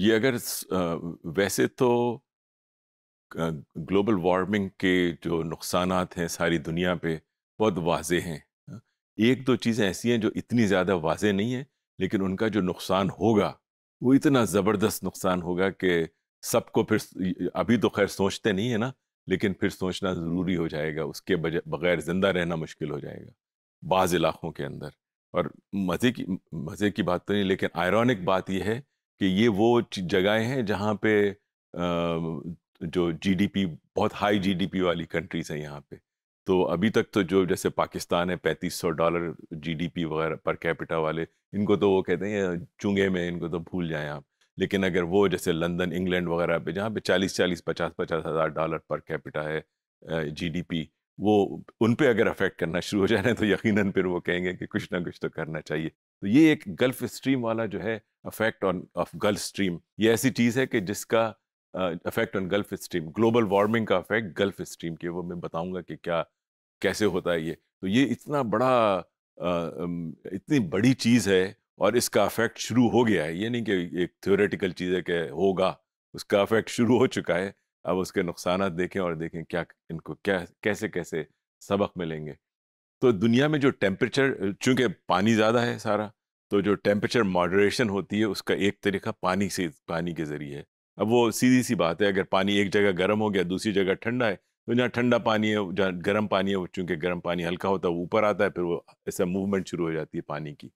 ये अगर वैसे तो ग्लोबल वार्मिंग के जो नुकसान हैं सारी दुनिया पे बहुत वाजे हैं हाँ। एक दो चीज़ें ऐसी हैं जो इतनी ज़्यादा वाजे नहीं हैं लेकिन उनका जो नुकसान होगा वो इतना ज़बरदस्त नुकसान होगा कि सबको फिर अभी तो खैर सोचते नहीं है ना लेकिन फिर सोचना ज़रूरी हो जाएगा उसके बगैर ज़िंदा रहना मुश्किल हो जाएगा बाज़ इलाक़ों के अंदर और मज़े की मज़े की बात तो नहीं लेकिन आयरॉनिक बात यह है कि ये वो जगहें हैं जहाँ पे जो जीडीपी बहुत हाई जीडीपी वाली कंट्रीज़ हैं यहाँ पे तो अभी तक तो जो जैसे पाकिस्तान है पैंतीस सौ डॉलर जीडीपी वगैरह पर कैपिटा वाले इनको तो वो कहते हैं चुंगे में इनको तो भूल जाएं आप लेकिन अगर वो जैसे लंदन इंग्लैंड वगैरह पे जहाँ पे चालीस चालीस पचास पचास हज़ार डॉलर पर कैपिटा है जीडीपी वो उन पे अगर अफेक्ट करना शुरू हो जाए तो यकीनन फिर वो कहेंगे कि कुछ ना कुछ तो करना चाहिए तो ये एक गल्फ स्ट्रीम वाला जो है affect on of Gulf Stream ये ऐसी चीज़ है कि जिसका affect on Gulf Stream global warming का अफेक्ट गल्फ स्ट्रीम के वो मैं बताऊंगा कि क्या कैसे होता है ये तो ये इतना बड़ा इतनी बड़ी चीज़ है और इसका अफेक्ट शुरू हो गया है ये नहीं कि एक थ्योरेटिकल चीज़ है कि होगा उसका अफेक्ट शुरू हो चुका है अब उसके नुकसान देखें और देखें क्या इनको क्या कैसे कैसे सबक मिलेंगे तो दुनिया में जो टेम्परेचर चूंकि पानी ज़्यादा है सारा तो जो टेम्परेचर मॉडरेशन होती है उसका एक तरीका पानी से पानी के ज़रिए है अब वो सीधी सी बात है अगर पानी एक जगह गर्म हो गया दूसरी जगह ठंडा है तो जहाँ ठंडा पानी है जहाँ गर्म पानी है वो चूँकि गर्म पानी हल्का होता है वो ऊपर आता है फिर वो ऐसा मूवमेंट शुरू हो जाती है पानी की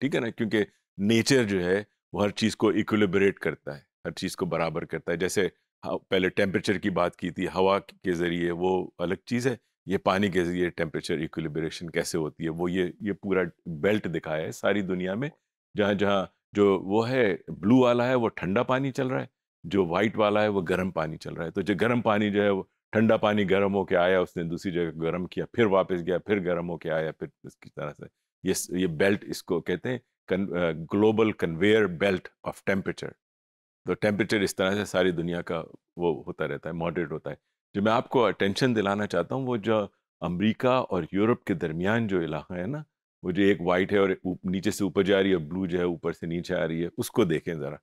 ठीक है ना क्योंकि नेचर जो है वो हर चीज़ को इक्वलिब्रेट करता है हर चीज़ को बराबर करता है जैसे हाँ, पहले टेम्परेचर की बात की थी हवा के ज़रिए वो अलग चीज़ है ये पानी के जरिए टेम्परेचर इक्विलिब्रेशन कैसे होती है वो ये ये पूरा बेल्ट दिखाया है सारी दुनिया में जहाँ जहाँ जो वो है ब्लू वाला है वो ठंडा पानी चल रहा है जो वाइट वाला है वो गर्म पानी चल रहा है तो जो गर्म पानी जो है वो ठंडा पानी गर्म होके आया उसने दूसरी जगह गर्म किया फिर वापस गया फिर गर्म होके आया फिर इसकी तरह से ये ये बेल्ट इसको कहते हैं कन, global conveyor belt of temperature तो टेम्परेचर इस तरह से सारी दुनिया का वो होता रहता है मॉडरेट होता है जो मैं आपको अटेंशन दिलाना चाहता हूँ वो जो अमेरिका और यूरोप के दरमियान जो इलाका है ना वो जो एक वाइट है और नीचे से ऊपर जा रही है ब्लू जो है ऊपर से नीचे आ रही है उसको देखें ज़रा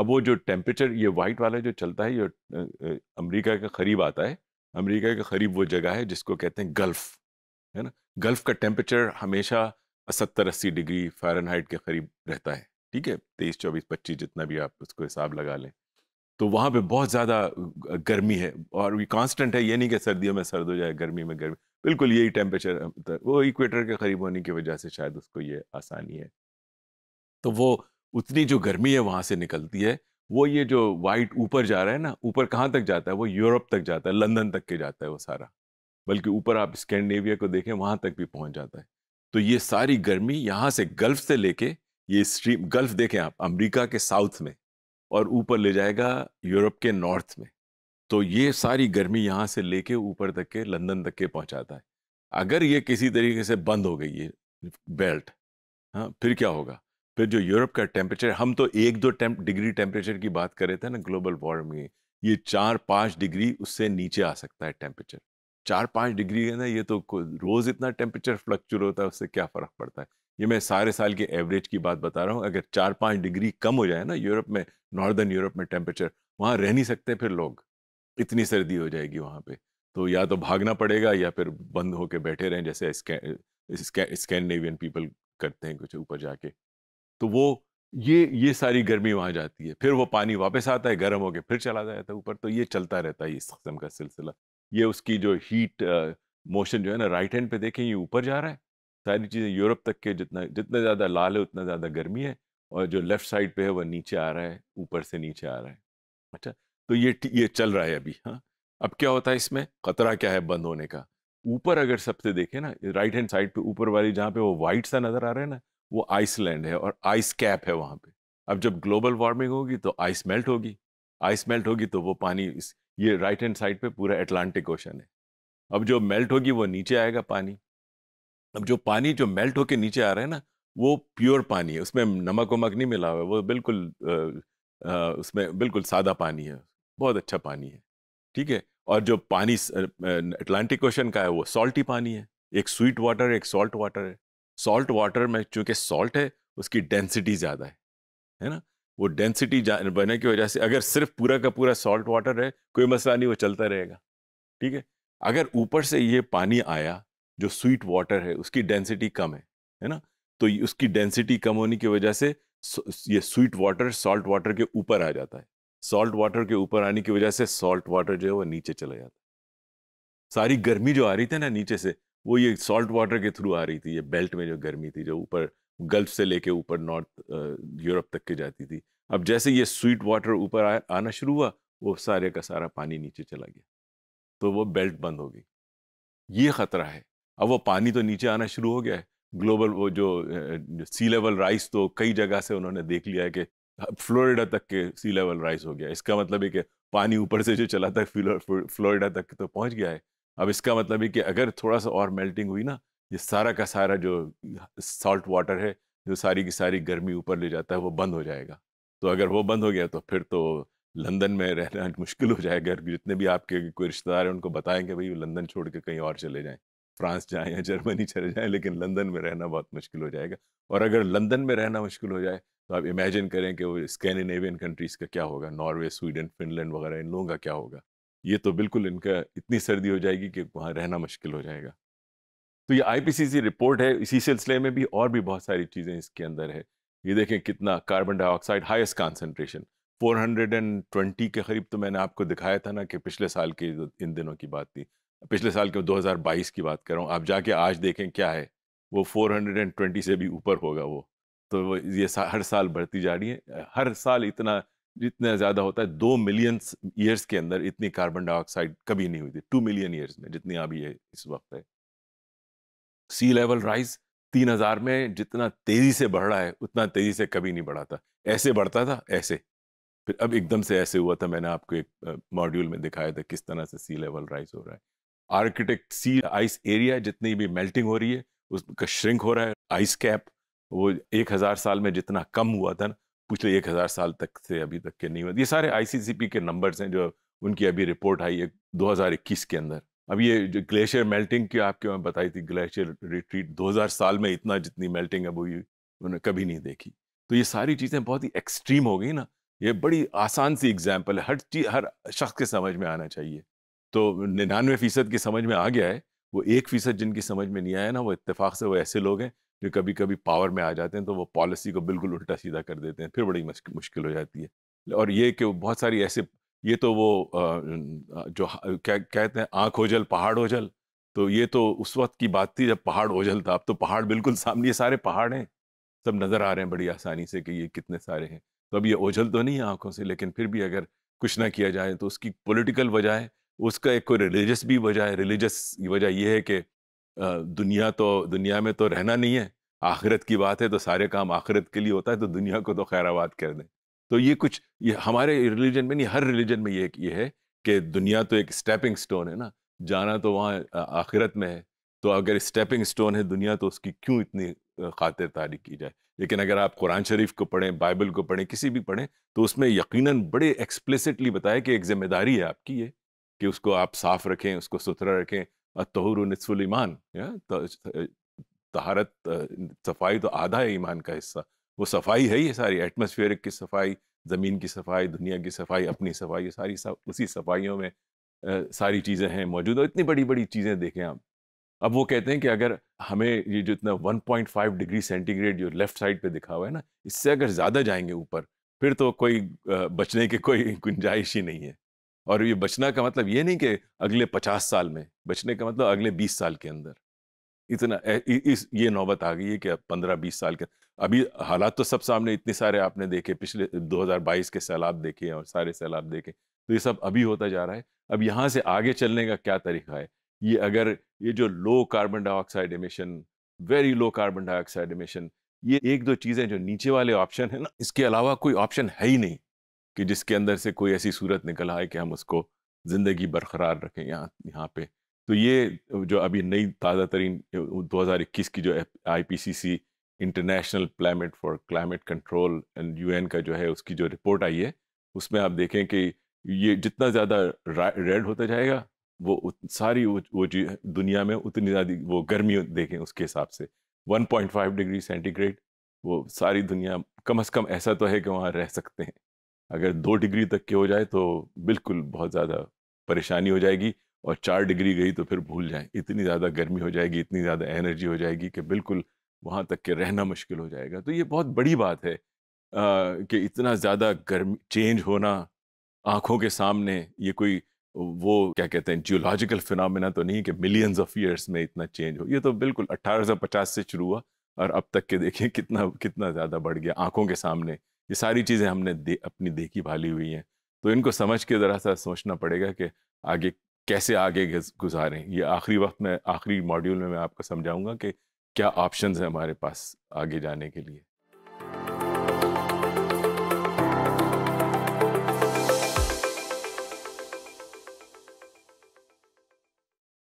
अब वो जो टेम्परेचर ये वाइट वाला जो चलता है ये अमरीका के करीब आता है अमरीका के करीब वो जगह है जिसको कहते हैं गल्फ है ना गल्फ का टेम्परेचर हमेशा सत्तर अस्सी डिग्री फ़ारेनहाइट के करीब रहता है ठीक है तेईस चौबीस पच्चीस जितना भी आप उसको हिसाब लगा लें तो वहाँ पे बहुत ज़्यादा गर्मी है और ये कांस्टेंट है ये नहीं कि सर्दियों में सर्द हो जाए गर्मी में गर्मी बिल्कुल यही टेम्परेचर तो वो इक्वेटर के करीब होने की वजह से शायद उसको ये आसानी है तो वो उतनी जो गर्मी है वहाँ से निकलती है वो ये जो वाइट ऊपर जा रहा है ना ऊपर कहाँ तक जाता है वो यूरोप तक जाता है लंदन तक के जाता है वो सारा बल्कि ऊपर आप स्कैंडिनेविया को देखें वहाँ तक भी पहुँच जाता है तो ये सारी गर्मी यहाँ से गल्फ से लेके ये स्ट्रीम गल्फ देखें आप अमेरिका के साउथ में और ऊपर ले जाएगा यूरोप के नॉर्थ में तो ये सारी गर्मी यहाँ से लेके ऊपर तक के लंदन तक के पहुँचाता है अगर ये किसी तरीके से बंद हो गई ये बेल्ट हाँ फिर क्या होगा फिर जो यूरोप का टेम्परेचर हम तो एक दो टेम्प डिग्री टेम्परेचर की बात कर रहे थे ना ग्लोबल वार्मिंग ये चार पाँच डिग्री उससे नीचे आ सकता है टेम्परेचर चार पाँच डिग्री है ना ये तो रोज़ इतना टेम्परेचर फ्लक्चुअल होता है उससे क्या फ़र्क पड़ता है ये मैं सारे साल के एवरेज की बात बता रहा हूँ अगर चार पाँच डिग्री कम हो जाए ना यूरोप में नॉर्दर्न यूरोप में टेम्परेचर वहाँ रह नहीं सकते फिर लोग इतनी सर्दी हो जाएगी वहाँ पे तो या तो भागना पड़ेगा या फिर बंद होके बैठे रहें जैसे स्कैंडिनेवियन पीपल करते हैं कुछ ऊपर जाके तो वो ये ये सारी गर्मी वहाँ जाती है फिर वो पानी वापस आता है गर्म होके फिर चला जाता है ऊपर तो ये चलता रहता है इस किस्म का सिलसिला ये उसकी जो हीट मोशन जो है ना राइट हैंड पे देखें ये ऊपर जा रहा है सारी चीज़ें यूरोप तक के जितना जितना ज़्यादा लाल है उतना ज़्यादा गर्मी है और जो लेफ्ट साइड पे है वह नीचे आ रहा है ऊपर से नीचे आ रहा है अच्छा तो ये ये चल रहा है अभी हाँ अब क्या होता है इसमें खतरा क्या है बंद होने का ऊपर अगर सबसे देखें ना राइट हैंड साइड पे ऊपर वाली जहाँ पे वो वाइट सा नज़र आ रहा है ना वो आइसलैंड है और आइस कैप है वहाँ पे अब जब ग्लोबल वार्मिंग होगी तो आइस मेल्ट होगी आइस मेल्ट होगी तो वो पानी इस ये राइट हैंड साइड पे पूरा एटलांटिक ओशन है अब जो मेल्ट होगी वो नीचे आएगा पानी अब जो पानी जो मेल्ट होके नीचे आ रहा है ना वो प्योर पानी है उसमें नमक वमक नहीं मिला हुआ है वो बिल्कुल आ, आ, उसमें बिल्कुल सादा पानी है बहुत अच्छा पानी है ठीक है और जो पानी अटलांटिक ओशन का है वो सॉल्टी पानी है एक स्वीट वाटर एक सॉल्ट वाटर है सॉल्ट वाटर में चूँकि सॉल्ट है उसकी डेंसिटी ज़्यादा है है ना वो डेंसिटी बनने की वजह से अगर सिर्फ पूरा का पूरा सॉल्ट वाटर है कोई मसला नहीं वो चलता रहेगा ठीक है अगर ऊपर से ये पानी आया जो स्वीट वाटर है उसकी डेंसिटी कम है है ना तो उसकी डेंसिटी कम होने की वजह से ये स्वीट वाटर सॉल्ट वाटर के ऊपर आ जाता है सॉल्ट वाटर के ऊपर आने की वजह से सॉल्ट वाटर जो है वो नीचे चला जाता है सारी गर्मी जो आ रही थी ना नीचे से वो ये सॉल्ट वाटर के थ्रू आ रही थी ये बेल्ट में जो गर्मी थी जो ऊपर गल्फ से लेके ऊपर नॉर्थ यूरोप तक के जाती थी अब जैसे ये स्वीट वाटर ऊपर आना शुरू हुआ वो सारे का सारा पानी नीचे चला गया तो वो बेल्ट बंद हो गई ये खतरा है अब वो पानी तो नीचे आना शुरू हो गया है ग्लोबल वो जो सी लेवल राइस तो कई जगह से उन्होंने देख लिया है कि फ्लोरिडा तक के सी लेवल राइस हो गया इसका मतलब है कि पानी ऊपर से जो चला था फ्लोरिडा तक तो पहुंच गया है अब इसका मतलब है कि अगर थोड़ा सा और मेल्टिंग हुई ना ये सारा का सारा जो सॉल्ट वाटर है जो सारी की सारी गर्मी ऊपर ले जाता है वो बंद हो जाएगा तो अगर वो बंद हो गया तो फिर तो लंदन में रहना मुश्किल हो जाएगा जितने भी आपके कोई रिश्तेदार हैं उनको बताएंगे भाई लंदन छोड़ के कहीं और चले जाएँ फ्रांस जाएं या जर्मनी चले जाएं लेकिन लंदन में रहना बहुत मुश्किल हो जाएगा और अगर लंदन में रहना मुश्किल हो जाए तो आप इमेजिन करें कि वो स्कैंडिनेवियन कंट्रीज़ का क्या होगा नॉर्वे स्वीडन फिनलैंड वगैरह इन लोगों का क्या होगा ये तो बिल्कुल इनका इतनी सर्दी हो जाएगी कि वहाँ रहना मुश्किल हो जाएगा तो ये आईपीसीसी रिपोर्ट है इसी सिलसिले में भी और भी बहुत सारी चीज़ें इसके अंदर है ये देखें कितना कार्बन डाइऑक्साइड हाइस्ट कॉन्सेंट्रेशन 420 के करीब तो मैंने आपको दिखाया था ना कि पिछले साल के इन दिनों की बात थी पिछले साल के 2022 की बात कर रहा हूँ आप जाके आज देखें क्या है वो 420 से भी ऊपर होगा वो तो ये सा, हर साल बढ़ती जा रही है हर साल इतना जितना ज़्यादा होता है दो मिलियन ईयर्स के अंदर इतनी कार्बन डाइऑक्साइड कभी नहीं हुई थी टू मिलियन ईयर्स में जितनी अभी है इस वक्त है सी लेवल राइज तीन हजार में जितना तेज़ी से बढ़ रहा है उतना तेज़ी से कभी नहीं बढ़ा था ऐसे बढ़ता था ऐसे फिर अब एकदम से ऐसे हुआ था मैंने आपको एक मॉड्यूल में दिखाया था किस तरह से सी लेवल राइज हो रहा है आर्किटेक्ट सी आइस एरिया जितनी भी मेल्टिंग हो रही है उसका श्रिंक हो रहा है आइस कैप वो एक हज़ार साल में जितना कम हुआ था ना पिछले एक हज़ार साल तक से अभी तक के नहीं हुआ ये सारे आई के नंबर्स हैं जो उनकी अभी रिपोर्ट आई है दो के अंदर अब ये जो ग्लेशियर मेल्टिंग की आपके मैं बताई थी ग्लेशियर रिट्रीट 2000 साल में इतना जितनी मेल्टिंग अब हुई उन्होंने कभी नहीं देखी तो ये सारी चीज़ें बहुत ही एक्सट्रीम हो गई ना ये बड़ी आसान सी एग्जाम्पल है हर चीज हर शख्स के समझ में आना चाहिए तो निन्यानवे फ़ीसद की समझ में आ गया है वो एक फ़ीसद जिनकी समझ में नहीं आया ना वो इतफाक़ से वो ऐसे लोग हैं जो कभी कभी पावर में आ जाते हैं तो वो पॉलिसी को बिल्कुल उल्टा सीधा कर देते हैं फिर बड़ी मुश्किल हो जाती है और ये कि बहुत सारी ऐसे ये तो वो जो क्या कहते हैं आँख ओझल पहाड़ ओझल तो ये तो उस वक्त की बात थी जब पहाड़ ओझल था अब तो पहाड़ बिल्कुल सामने ये सारे पहाड़ हैं सब नज़र आ रहे हैं बड़ी आसानी से कि ये कितने सारे हैं तो अब ये ओझल तो नहीं है आँखों से लेकिन फिर भी अगर कुछ ना किया जाए तो उसकी पॉलिटिकल वजह है उसका एक कोई रिलीजियस भी वजह है रिलीजियस वजह यह है कि दुनिया तो दुनिया में तो रहना नहीं है आखिरत की बात है तो सारे काम आखिरत के लिए होता है तो दुनिया को तो खैर आबाद कर दें तो ये कुछ ये हमारे रिलीजन में नहीं हर रिलीजन में ये ये है कि दुनिया तो एक स्टेपिंग स्टोन है ना जाना तो वहाँ आखिरत में है तो अगर स्टेपिंग स्टोन है दुनिया तो उसकी क्यों इतनी खातिर तारी की जाए लेकिन अगर आप कुरान शरीफ को पढ़ें बाइबल को पढ़ें किसी भी पढ़ें तो उसमें यकीनन बड़े एक्सप्लिसिटली बताया कि एक जिम्मेदारी है आपकी ये कि उसको आप साफ रखें उसको सुथरा रखें तहर नसफुल ईमान तो तहारत सफाई तो आधा है ईमान का हिस्सा वो सफाई है ही सारी एटमोसफियर की सफाई ज़मीन की सफाई दुनिया की सफाई अपनी सफाई ये सारी सब उसी सफाइयों में आ, सारी चीज़ें हैं मौजूद और इतनी बड़ी बड़ी चीज़ें देखें आप अब वो कहते हैं कि अगर हमें ये जो इतना 1.5 डिग्री सेंटीग्रेड जो लेफ्ट साइड पे दिखा हुआ है ना इससे अगर ज़्यादा जाएंगे ऊपर फिर तो कोई बचने की कोई गुंजाइश ही नहीं है और ये बचना का मतलब ये नहीं कि अगले पचास साल में बचने का मतलब अगले बीस साल के अंदर इतना इस ये नौबत आ गई है कि अब पंद्रह बीस साल के अभी हालात तो सब सामने इतने सारे आपने देखे पिछले 2022 के सैलाब देखे और सारे सैलाब देखे तो ये सब अभी होता जा रहा है अब यहाँ से आगे चलने का क्या तरीका है ये अगर ये जो low carbon dioxide emission very low carbon dioxide emission ये एक दो चीज़ें जो नीचे वाले ऑप्शन है ना इसके अलावा कोई ऑप्शन है ही नहीं कि जिसके अंदर से कोई ऐसी सूरत निकल आए कि हम उसको ज़िंदगी बरकरार रखें यहाँ यहाँ पे तो ये जो अभी नई ताज़ा तरीन दो हज़ार इक्कीस की जो I P C C international climate for climate control and U N का जो है उसकी जो रिपोर्ट आई है उसमें आप देखें कि ये जितना ज़्यादा रेड होता जाएगा वो सारी वो, जो दुनिया में उतनी ज़्यादा वो गर्मी देखें उसके हिसाब से 1.5 डिग्री सेंटीग्रेड वो सारी दुनिया कम अज़ कम ऐसा तो है कि वहाँ रह सकते हैं अगर दो डिग्री तक के हो जाए तो बिल्कुल बहुत ज़्यादा परेशानी हो जाएगी और चार डिग्री गई तो फिर भूल जाएं इतनी ज़्यादा गर्मी हो जाएगी इतनी ज़्यादा एनर्जी हो जाएगी कि बिल्कुल वहाँ तक के रहना मुश्किल हो जाएगा तो ये बहुत बड़ी बात है कि इतना ज़्यादा गर्मी चेंज होना आँखों के सामने ये कोई वो क्या कहते हैं जियोलॉजिकल फिनमिना तो नहीं कि मिलियंस ऑफ ईयर्स में इतना चेंज हो ये तो बिल्कुल अट्ठारह से शुरू हुआ और अब तक के देखिए कितना कितना ज़्यादा बढ़ गया आँखों के सामने ये सारी चीज़ें हमने दे, अपनी देखी भाली हुई हैं तो इनको समझ के ज़रा सा सोचना पड़ेगा कि आगे कैसे आगे गुजारें ये आखिरी वक्त में आखिरी मॉड्यूल में मैं आपको समझाऊंगा कि क्या ऑप्शंस हैं हमारे पास आगे जाने के लिए